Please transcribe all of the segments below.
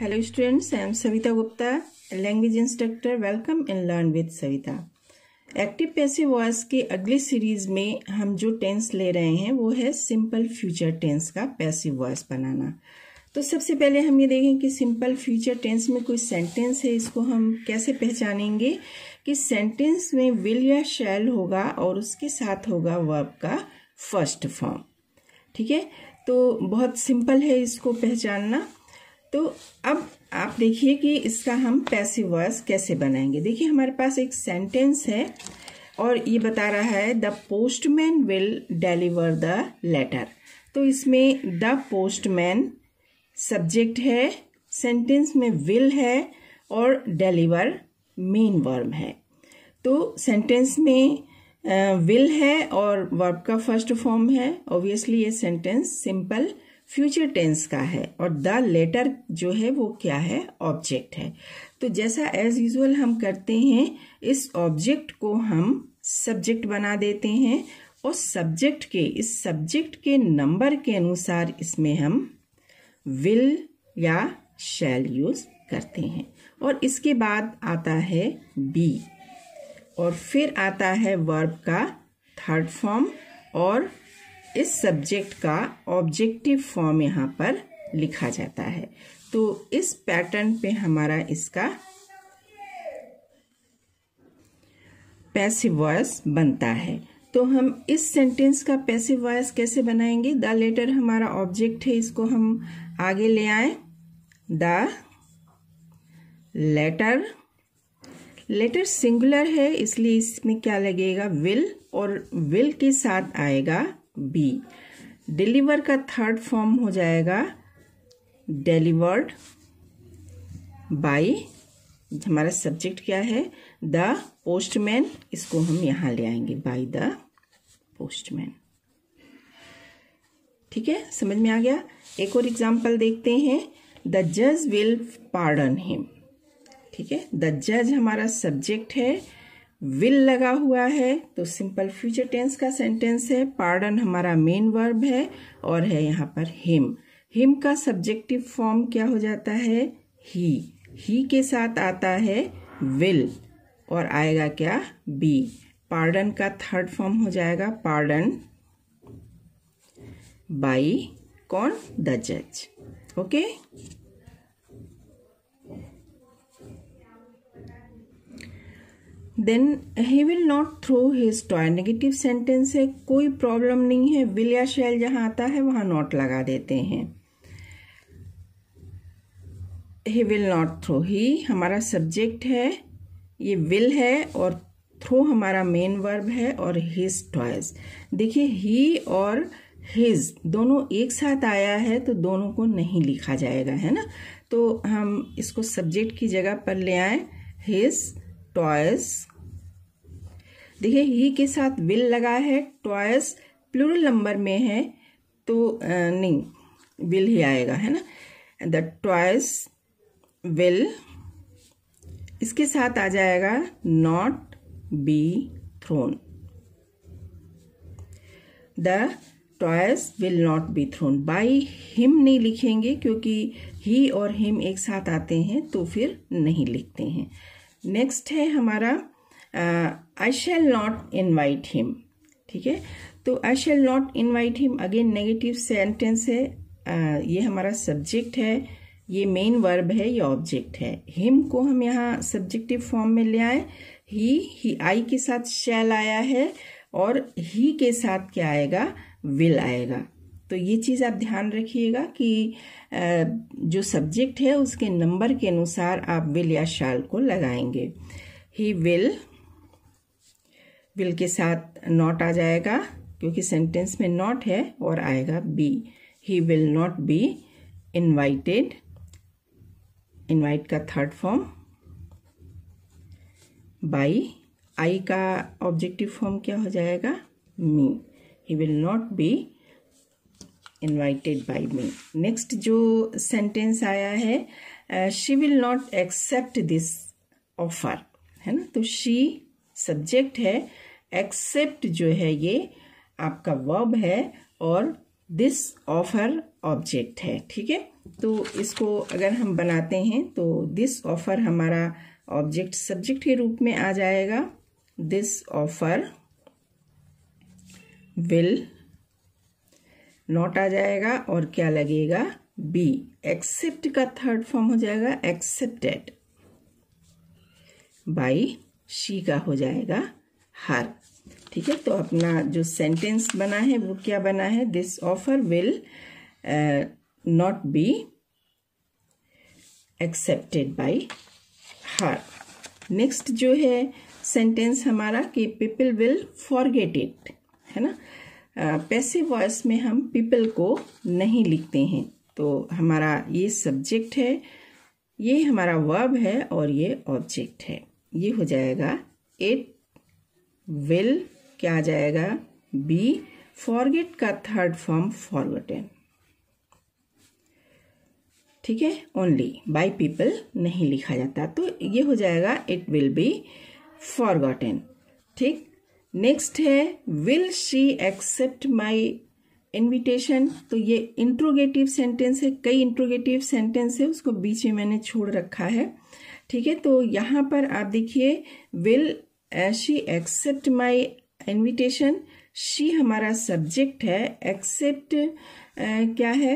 Hello students I am Savita Gupta language instructor welcome in learn with Savita active passive voice की अगली series में हम जो टेंस ले रहे हैं वो है सिंपल फ्यूचर टेंस का पैसे वॉयस बनाना तो सबसे पहले हम ये देखें कि सिंपल फ्यूचर टेंस में कोई सेंटेंस है इसको हम कैसे पहचानेंगे कि सेंटेंस में विल या शैल होगा और उसके साथ होगा वर्ब का फर्स्ट फॉर्म ठीक है तो बहुत सिंपल है इसको पहचानना तो अब आप देखिए कि इसका हम पैसिव वर्स कैसे बनाएंगे देखिए हमारे पास एक सेंटेंस है और ये बता रहा है the postman will deliver the letter तो इसमें द पोस्टमैन सब्जेक्ट है सेंटेंस में विल है और डिलीवर मेन वर्ब है तो सेंटेंस में विल uh, है और वर्ब का फर्स्ट फॉर्म है ऑब्वियसली ये सेंटेंस सिंपल फ्यूचर टेंस का है और द लेटर जो है वो क्या है ऑब्जेक्ट है तो जैसा एज यूजल हम करते हैं इस ऑब्जेक्ट को हम सब्जेक्ट बना देते हैं और सब्जेक्ट के इस सब्जेक्ट के नंबर के अनुसार इसमें हम विल या शैल यूज करते हैं और इसके बाद आता है बी और फिर आता है वर्ब का थर्ड फॉर्म और इस सब्जेक्ट का ऑब्जेक्टिव फॉर्म यहाँ पर लिखा जाता है तो इस पैटर्न पे हमारा इसका पैसिव वॉयस बनता है तो हम इस सेंटेंस का पैसिव वॉयस कैसे बनाएंगे द लेटर हमारा ऑब्जेक्ट है इसको हम आगे ले आए द लेटर लेटर सिंगुलर है इसलिए इसमें क्या लगेगा विल और विल के साथ आएगा बी डिलीवर का थर्ड फॉर्म हो जाएगा डिलीवर्ड बाई हमारा सब्जेक्ट क्या है द पोस्टमैन इसको हम यहां ले आएंगे बाई द पोस्टमैन ठीक है समझ में आ गया एक और एग्जाम्पल देखते हैं द जज विल पार्डन हिम ठीक है द जज हमारा सब्जेक्ट है विल लगा हुआ है तो सिंपल फ्यूचर टेंस का सेंटेंस है पार्डन हमारा मेन वर्ब है और है यहाँ पर हिम हिम का सब्जेक्टिव फॉर्म क्या हो जाता है ही ही के साथ आता है विल और आएगा क्या बी पार्डन का थर्ड फॉर्म हो जाएगा पार्डन बाई कौन द जज okay then he will not throw his toy negative sentence है कोई प्रॉब्लम नहीं है विल या शैल जहाँ आता है वहाँ नॉट लगा देते हैं he will not throw he हमारा सब्जेक्ट है ये विल है और थ्रो हमारा मेन वर्ब है और हिज टॉयज देखिए ही और हिज दोनों एक साथ आया है तो दोनों को नहीं लिखा जाएगा है ना तो हम इसको सब्जेक्ट की जगह पर ले आए हिज टॉयस देखिए ही के साथ विल लगा है टॉयस प्लूरल नंबर में है तो नहीं विल ही आएगा है ना द टॉयस विल इसके साथ आ जाएगा not be thrown the toys will not be thrown by him नहीं लिखेंगे क्योंकि ही और हिम एक साथ आते हैं तो फिर नहीं लिखते हैं नेक्स्ट है हमारा I shall not invite him ठीक है तो I shall not invite him again negative sentence है ये हमारा सब्जेक्ट है ये मेन वर्ब है ये ऑब्जेक्ट है हिम को हम यहाँ सब्जेक्टिव फॉर्म में ले आए ही ही आई के साथ शैल आया है और ही के साथ क्या आएगा विल आएगा तो ये चीज़ आप ध्यान रखिएगा कि जो सब्जेक्ट है उसके नंबर के अनुसार आप विल या शाल को लगाएंगे ही विल विल के साथ नॉट आ जाएगा क्योंकि सेंटेंस में नॉट है और आएगा be he will not be invited invite का थर्ड फॉर्म बाई आई का ऑब्जेक्टिव फॉर्म क्या हो जाएगा me he will not be invited by me next जो सेंटेंस आया है she will not accept this offer है ना तो शी सब्जेक्ट है एक्सेप्ट जो है ये आपका वर्ब है और दिस ऑफर ऑब्जेक्ट है ठीक है तो इसको अगर हम बनाते हैं तो दिस ऑफर हमारा ऑब्जेक्ट सब्जेक्ट के रूप में आ जाएगा दिस ऑफर विल नॉट आ जाएगा और क्या लगेगा बी एक्सेप्ट का थर्ड फॉर्म हो जाएगा एक्सेप्टेड बाई शी का हो जाएगा हर ठीक है तो अपना जो सेंटेंस बना है वो क्या बना है this offer will not be accepted by her next जो है सेंटेंस हमारा कि पीपल विल फॉरगेट इट है ना पैसिव वॉयस में हम पीपल को नहीं लिखते हैं तो हमारा ये सब्जेक्ट है ये हमारा वर्ब है और ये ऑब्जेक्ट है ये हो जाएगा इट विल क्या आ जाएगा बी फॉरगेट का थर्ड फॉर्म फॉरगेटन ठीक है ओनली बाई पीपल नहीं लिखा जाता तो ये हो जाएगा इट विल बी फॉरगॉटन ठीक नेक्स्ट है will she accept my invitation तो ये इंट्रोगेटिव सेंटेंस है कई इंट्रोगेटिव सेंटेंस है उसको बीच में मैंने छोड़ रखा है ठीक है तो यहाँ पर आप देखिए will she accept my invitation she हमारा सब्जेक्ट है एक्सेप्ट uh, क्या है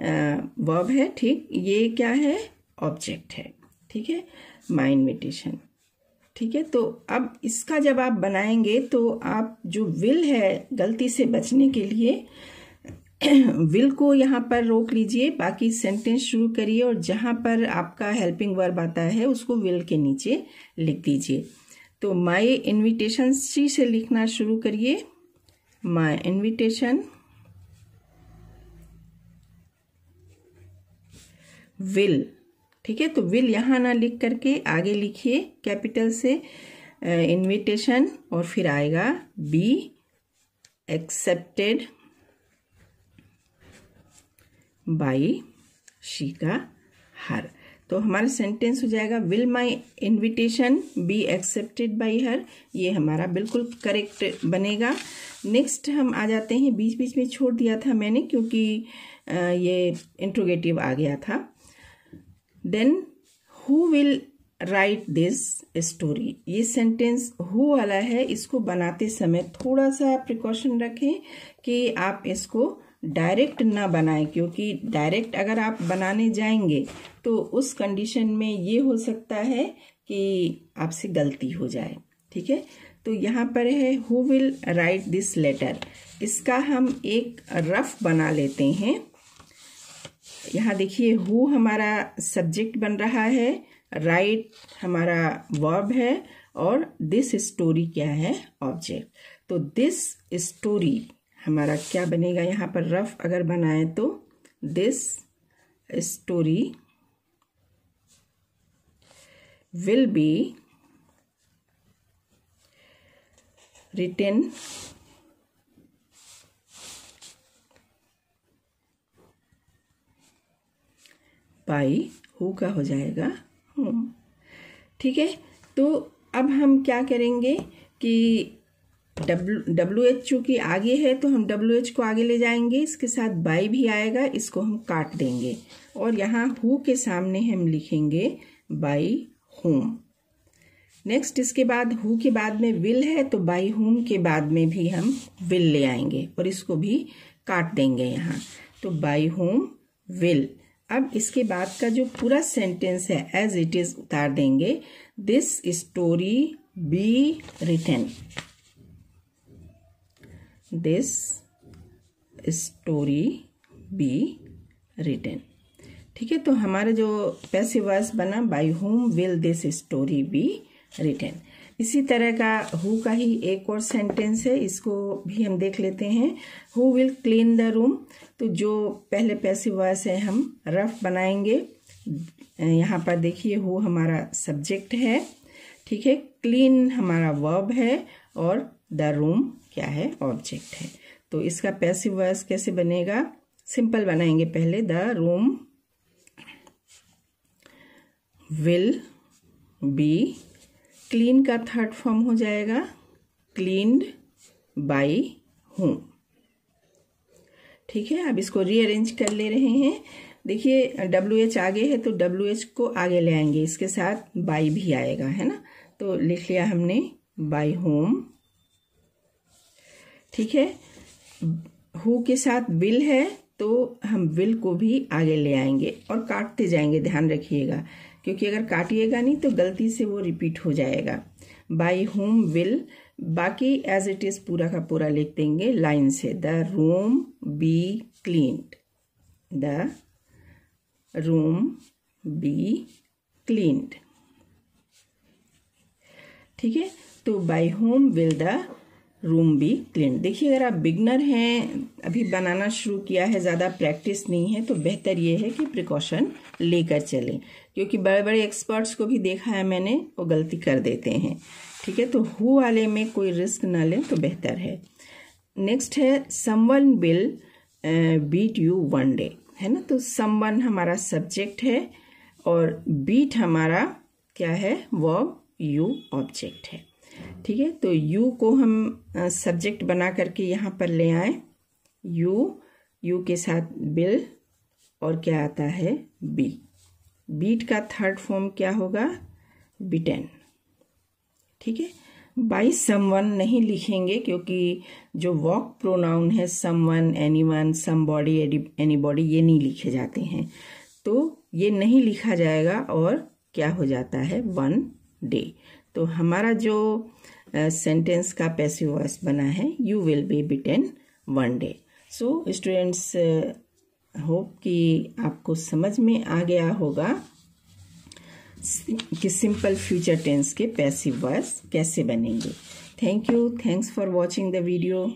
वर्ब uh, है ठीक ये क्या है ऑब्जेक्ट है ठीक है माई इन्विटेशन ठीक है तो अब इसका जब आप बनाएंगे तो आप जो विल है गलती से बचने के लिए विल को यहाँ पर रोक लीजिए बाकी सेंटेंस शुरू करिए और जहाँ पर आपका हेल्पिंग वर्ब आता है उसको विल के नीचे लिख दीजिए तो माय इनविटेशन सी से लिखना शुरू करिए माय इनविटेशन विल ठीक है तो विल यहाँ ना लिख करके आगे लिखिए कैपिटल से इनविटेशन और फिर आएगा बी एक्सेप्टेड बाई शीका हर तो हमारा सेंटेंस हो जाएगा will my invitation be accepted by her ये हमारा बिल्कुल करेक्ट बनेगा नेक्स्ट हम आ जाते हैं बीच बीच में छोड़ दिया था मैंने क्योंकि ये इंट्रोगेटिव आ गया था then who will write this story ये सेंटेंस हु वाला है इसको बनाते समय थोड़ा सा प्रिकॉशन रखें कि आप इसको डायरेक्ट ना बनाएं क्योंकि डायरेक्ट अगर आप बनाने जाएंगे तो उस कंडीशन में ये हो सकता है कि आपसे गलती हो जाए ठीक है तो यहाँ पर है who will write this letter इसका हम एक रफ बना लेते हैं यहाँ देखिए हु हमारा सब्जेक्ट बन रहा है राइट हमारा वर्ब है और दिस स्टोरी क्या है ऑब्जेक्ट तो दिस स्टोरी हमारा क्या बनेगा यहाँ पर रफ अगर बनाए तो this story will be written by who का हो जाएगा होम हम्म। ठीक है तो अब हम क्या करेंगे कि डब्लू डब्ल्यू एच चूँकि आगे है तो हम डब्लू एच को आगे ले जाएंगे इसके साथ बाई भी आएगा इसको हम काट देंगे और यहाँ हु के सामने हम लिखेंगे बाई होम नेक्स्ट इसके बाद हु के बाद में विल है तो बाई होम के बाद में भी हम विल ले आएंगे और इसको भी काट देंगे यहाँ तो बाई होम विल अब इसके बाद का जो पूरा सेंटेंस है एज इट इज उतार देंगे this story be return this story be return ठीक है तो हमारा जो पैसे वर्स बना by whom will this story be return इसी तरह का हु का ही एक और सेंटेंस है इसको भी हम देख लेते हैं who will clean the room तो जो पहले पैसिव वॉयस है हम रफ बनाएंगे यहाँ पर देखिए हु हमारा सब्जेक्ट है ठीक है क्लीन हमारा वर्ब है और द रूम क्या है ऑब्जेक्ट है तो इसका पैसिव वॉयस कैसे बनेगा सिंपल बनाएंगे पहले the room will be clean का थर्ड फॉर्म हो जाएगा क्लीनड बाई होम ठीक है अब इसको रीअरेंज कर ले रहे हैं देखिए डब्ल्यू एच आगे है तो डब्ल्यू एच को आगे ले आएंगे इसके साथ बाई भी आएगा है ना तो लिख लिया हमने बाई होम ठीक है हु के साथ बिल है तो हम बिल को भी आगे ले आएंगे और काटते जाएंगे ध्यान रखिएगा क्योंकि अगर काटिएगा नहीं तो गलती से वो रिपीट हो जाएगा बाई होम विल बाकी एज इट इज़ पूरा का पूरा लिख देंगे लाइन से the room be cleaned the room be cleaned ठीक है तो by whom will the room be clean देखिए अगर आप बिगनर हैं अभी बनाना शुरू किया है ज़्यादा प्रैक्टिस नहीं है तो बेहतर ये है कि प्रिकॉशन लेकर चलें क्योंकि बड़े बड़े एक्सपर्ट्स को भी देखा है मैंने वो गलती कर देते हैं ठीक है तो हु वाले में कोई रिस्क ना लें तो बेहतर है नेक्स्ट है someone will beat you one day है ना तो समवन हमारा सब्जेक्ट है और बीट हमारा क्या है वॉब यू ऑब्जेक्ट है ठीक है तो यू को हम सब्जेक्ट बना करके यहाँ पर ले आए यू यू के साथ बिल और क्या आता है बी बीट का थर्ड फॉर्म क्या होगा बिटेन ठीक है बाई समवन नहीं लिखेंगे क्योंकि जो वॉक प्रोनाउन है समवन एनीवन एनी बॉडी ये नहीं लिखे जाते हैं तो ये नहीं लिखा जाएगा और क्या हो जाता है वन डे तो हमारा जो सेंटेंस का पैसिव वॉइस बना है you will be beaten one day so students hope कि आपको समझ में आ गया होगा कि सिंपल फ्यूचर टेंस के पैसिव वॉइस कैसे बनेंगे thank you thanks for watching the video